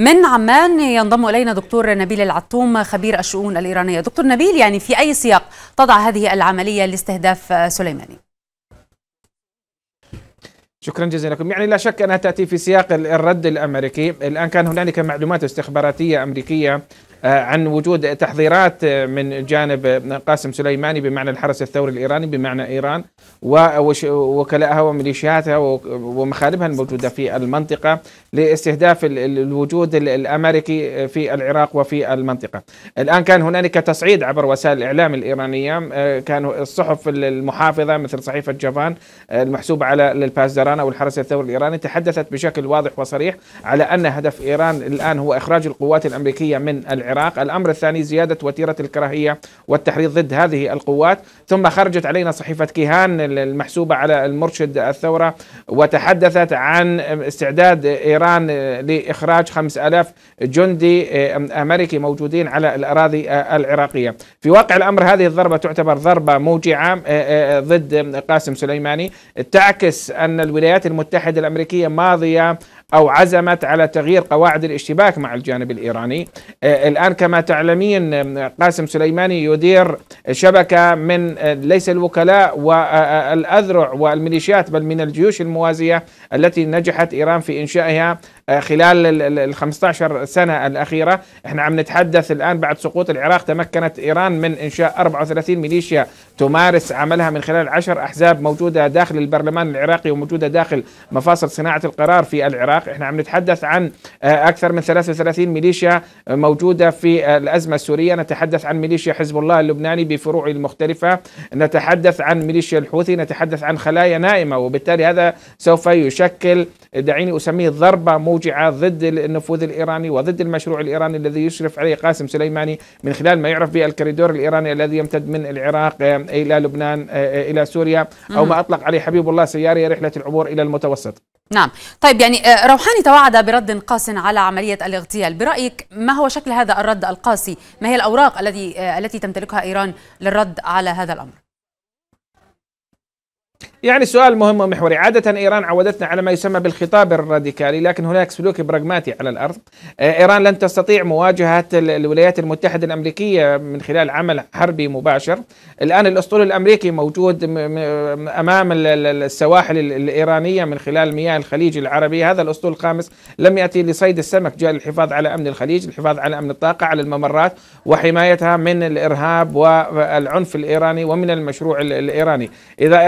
من عمان ينضم الينا دكتور نبيل العتوم خبير الشؤون الايرانيه دكتور نبيل يعني في اي سياق تضع هذه العمليه لاستهداف سليماني شكرا جزيلا لكم يعني لا شك أنها تأتي في سياق الرد الأمريكي الآن كان هنالك معلومات استخباراتية أمريكية آه، عن وجود تحضيرات آه، من جانب آه، قاسم سليماني بمعنى الحرس الثوري الإيراني بمعنى إيران ووكلائها وميليشياتها ومخالبها الموجودة في المنطقة لاستهداف الوجود الأمريكي في العراق وفي المنطقة الآن كان هنالك تصعيد عبر وسائل الإعلام الإيرانية كان الصحف المحافظة مثل صحيفة جافان المحسوبة على البازدران أو الحرس الثوري الإيراني تحدثت بشكل واضح وصريح على أن هدف إيران الآن هو إخراج القوات الأمريكية من العراق العراق الأمر الثاني زيادة وتيرة الكراهية والتحريض ضد هذه القوات ثم خرجت علينا صحيفة كيهان المحسوبة على المرشد الثورة وتحدثت عن استعداد إيران لإخراج 5000 جندي أمريكي موجودين على الأراضي العراقية في واقع الأمر هذه الضربة تعتبر ضربة موجعة ضد قاسم سليماني تعكس أن الولايات المتحدة الأمريكية ماضية أو عزمت على تغيير قواعد الاشتباك مع الجانب الإيراني آه، الآن كما تعلمين قاسم سليماني يدير شبكة من آه، ليس الوكلاء والأذرع آه، والميليشيات بل من الجيوش الموازية التي نجحت إيران في إنشائها آه، خلال ال 15 سنة الأخيرة احنا عم نتحدث الآن بعد سقوط العراق تمكنت إيران من إنشاء 34 ميليشيا تمارس عملها من خلال 10 أحزاب موجودة داخل البرلمان العراقي وموجودة داخل مفاصل صناعة القرار في العراق احنا عم نتحدث عن آه، أكثر من 33 ميليشيا موجودة في آه، الأزمة السورية نتحدث عن ميليشيا حزب الله اللبناني بفروعه المختلفة نتحدث عن ميليشيا الحوثي نتحدث عن خلايا نائمة وبالتالي هذا سوف يشكل دعيني أسميه ضربة موجعة ضد النفوذ الإيراني وضد المشروع الإيراني الذي يشرف عليه قاسم سليماني من خلال ما يعرف بالكريدور الإيراني الذي يمتد من العراق آه، إلى لبنان آه، آه، إلى سوريا أو ما أطلق عليه حبيب الله سياري رحلة العبور إلى المتوسط نعم طيب يعني روحاني توعد برد قاس على عملية الاغتيال برأيك ما هو شكل هذا الرد القاسي ما هي الأوراق التي التي تمتلكها إيران للرد على هذا الأمر يعني سؤال مهم ومحوري عادة إيران عودتنا على ما يسمى بالخطاب الراديكالي لكن هناك سلوك براغماتي على الأرض آه، إيران لن تستطيع مواجهة الولايات المتحدة الأمريكية من خلال عمل حربي مباشر الآن الأسطول الأمريكي موجود أمام السواحل الإيرانية من خلال مياه الخليج العربي هذا الأسطول الخامس لم يأتي لصيد السمك جاء للحفاظ على أمن الخليج الحفاظ على أمن الطاقة على الممرات وحمايتها من الإرهاب والعنف الإيراني ومن المشروع الإيراني إذا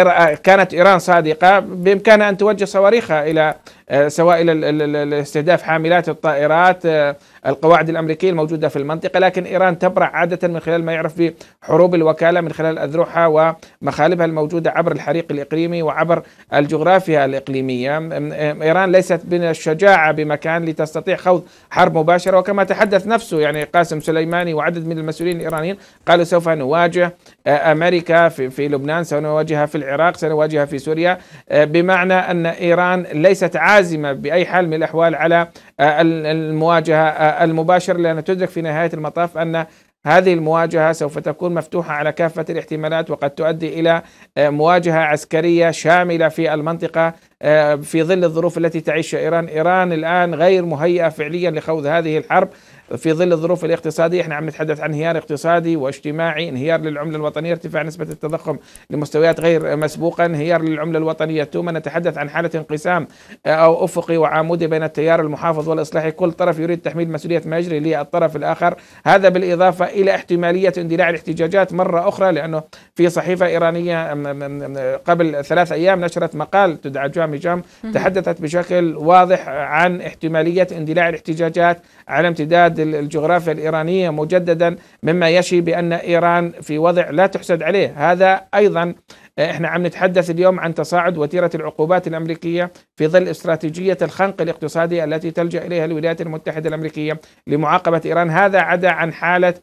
كانت إيران صادقة بإمكانها أن توجه صواريخها إلى آه، سواء الى استهداف حاملات الطائرات آه، القواعد الامريكيه الموجوده في المنطقه لكن ايران تبرع عاده من خلال ما يعرف بحروب الوكاله من خلال اذرعها ومخالبها الموجوده عبر الحريق الاقليمي وعبر الجغرافيا الاقليميه آه، ايران ليست من الشجاعه بمكان لتستطيع خوض حرب مباشره وكما تحدث نفسه يعني قاسم سليماني وعدد من المسؤولين الايرانيين قالوا سوف نواجه امريكا في, في لبنان سنواجهها في العراق سنواجهها في سوريا بمعنى ان ايران ليست عادة لازمه بأي حال من الأحوال على آه، المواجهة آه، المباشرة لأن تدرك في نهاية المطاف أن هذه المواجهة سوف تكون مفتوحة على كافة الاحتمالات وقد تؤدي إلى آه، مواجهة عسكرية شاملة في المنطقة آه، في ظل الظروف التي تعيشها ايران، ايران الان غير مهيئه فعليا لخوض هذه الحرب في ظل الظروف الاقتصاديه، احنا عم نتحدث عن انهيار اقتصادي واجتماعي، انهيار للعمله الوطنيه، ارتفاع نسبه التضخم لمستويات غير مسبوقه، انهيار للعمله الوطنيه، ثم نتحدث عن حاله انقسام آه، او افقي وعمودي بين التيار المحافظ والاصلاحي، كل طرف يريد تحميل مسؤوليه ما يجري للطرف الاخر، هذا بالاضافه الى احتماليه اندلاع الاحتجاجات مره اخرى لانه في صحيفه ايرانيه قبل ثلاث ايام نشرت مقال تدعى الإعلام جام تحدثت بشكل واضح عن احتمالية اندلاع الاحتجاجات على امتداد الجغرافيا الإيرانية مجددا مما يشي بأن إيران في وضع لا تحسد عليه هذا أيضا احنا عم نتحدث اليوم عن تصاعد وتيره العقوبات الامريكيه في ظل استراتيجيه الخنق الاقتصادي التي تلجا اليها الولايات المتحده الامريكيه لمعاقبه ايران هذا عدا عن حاله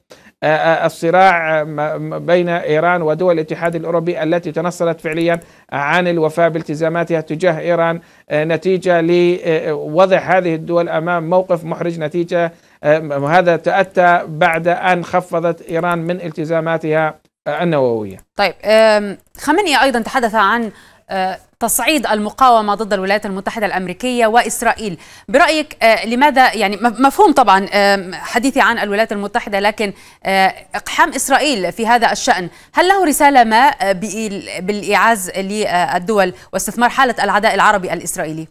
آه، آه، الصراع آه، بين ايران ودول الاتحاد الاوروبي التي تنصلت فعليا عن الوفاء بالتزاماتها تجاه ايران نتيجه لوضع هذه الدول امام موقف محرج نتيجه هذا تاتى بعد ان خفضت ايران من التزاماتها النووية طيب خامنئي أيضا تحدث عن آه، تصعيد المقاومة ضد الولايات المتحدة الأمريكية وإسرائيل برأيك آه، لماذا يعني مفهوم طبعا حديثي عن الولايات المتحدة لكن آه، إقحام إسرائيل في هذا الشأن هل له رسالة ما بالإعاز للدول واستثمار حالة العداء العربي الإسرائيلي؟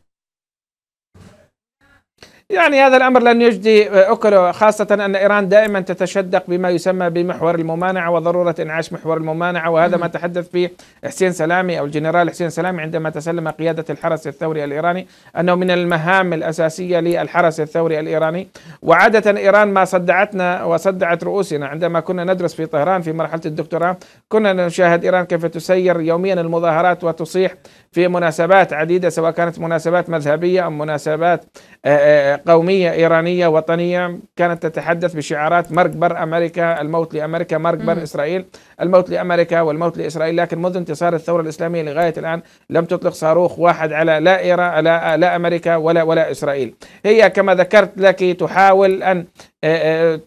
يعني هذا الأمر لن يجدي آه، أكله خاصة أن إيران دائما تتشدق بما يسمى بمحور الممانعة وضرورة إنعاش محور الممانعة وهذا ما تحدث به حسين سلامي أو الجنرال حسين سلامي عندما تسلم قيادة الحرس الثوري الإيراني أنه من المهام الأساسية للحرس الثوري الإيراني وعادة إيران ما صدعتنا وصدعت رؤوسنا عندما كنا ندرس في طهران في مرحلة الدكتوراه كنا نشاهد إيران كيف تسير يوميا المظاهرات وتصيح في مناسبات عديدة سواء كانت مناسبات مذهبية أو مناسبات آه، آه، قومية إيرانية وطنية كانت تتحدث بشعارات مرق بر أمريكا الموت لأمريكا مرق بر إسرائيل الموت لأمريكا والموت لإسرائيل لكن منذ انتصار الثورة الإسلامية لغاية الآن لم تطلق صاروخ واحد على لا إيران لا, لا أمريكا ولا ولا إسرائيل هي كما ذكرت لك تحاول أن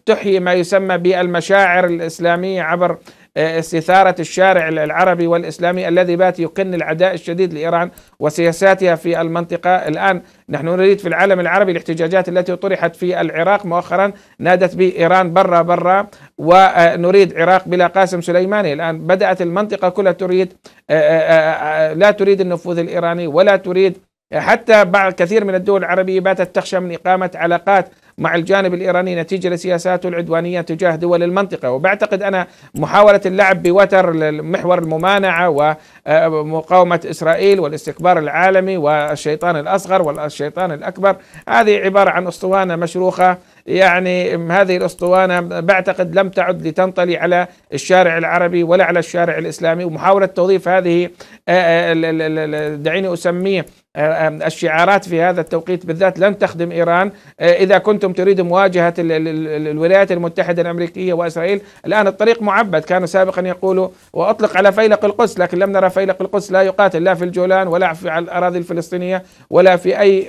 تحيي ما يسمى بالمشاعر الإسلامية عبر استثارة الشارع العربي والإسلامي الذي بات يقن العداء الشديد لإيران وسياساتها في المنطقة الآن نحن نريد في العالم العربي الاحتجاجات التي طرحت في العراق مؤخرا نادت بإيران برا برا ونريد عراق بلا قاسم سليماني الآن بدأت المنطقة كلها تريد آه، آه، آه، لا تريد النفوذ الإيراني ولا تريد حتى بعض كثير من الدول العربية باتت تخشى من إقامة علاقات مع الجانب الإيراني نتيجة لسياساته العدوانية تجاه دول المنطقة وبعتقد أنا محاولة اللعب بوتر محور الممانعة ومقاومة إسرائيل والاستكبار العالمي والشيطان الأصغر والشيطان الأكبر هذه عبارة عن أسطوانة مشروخة يعني هذه الأسطوانة بعتقد لم تعد لتنطلي على الشارع العربي ولا على الشارع الإسلامي ومحاولة توظيف هذه آه، آه، دعيني أسميه آه، آه، الشعارات في هذا التوقيت بالذات لن تخدم ايران آه، اذا كنتم تريد مواجهه الولايات المتحده الامريكيه واسرائيل الان الطريق معبد كانوا سابقا يقولوا واطلق على فيلق القدس لكن لم نرى فيلق القدس لا يقاتل لا في الجولان ولا في الاراضي الفلسطينيه ولا في اي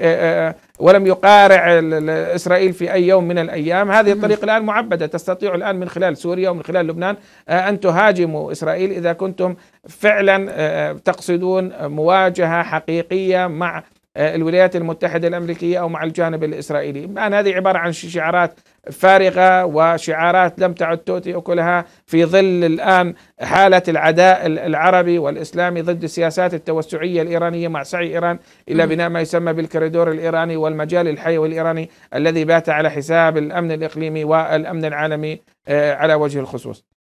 ولم يقارع إسرائيل في أي يوم من الأيام هذه الطريق الآن معبدة تستطيع الآن من خلال سوريا ومن خلال لبنان آه، أن تهاجموا إسرائيل إذا كنتم فعلا آه، آه، تقصدون مواجهة حقيقية مع آه، الولايات المتحدة الأمريكية أو مع الجانب الإسرائيلي الآن هذه عبارة عن شعارات فارغة وشعارات لم تعد تؤتي أكلها في ظل الآن حالة العداء العربي والإسلامي ضد السياسات التوسعية الإيرانية مع سعي إيران إلى بناء ما يسمى بالكريدور الإيراني والمجال الحيوي الإيراني الذي بات على حساب الأمن الإقليمي والأمن العالمي آه، على وجه الخصوص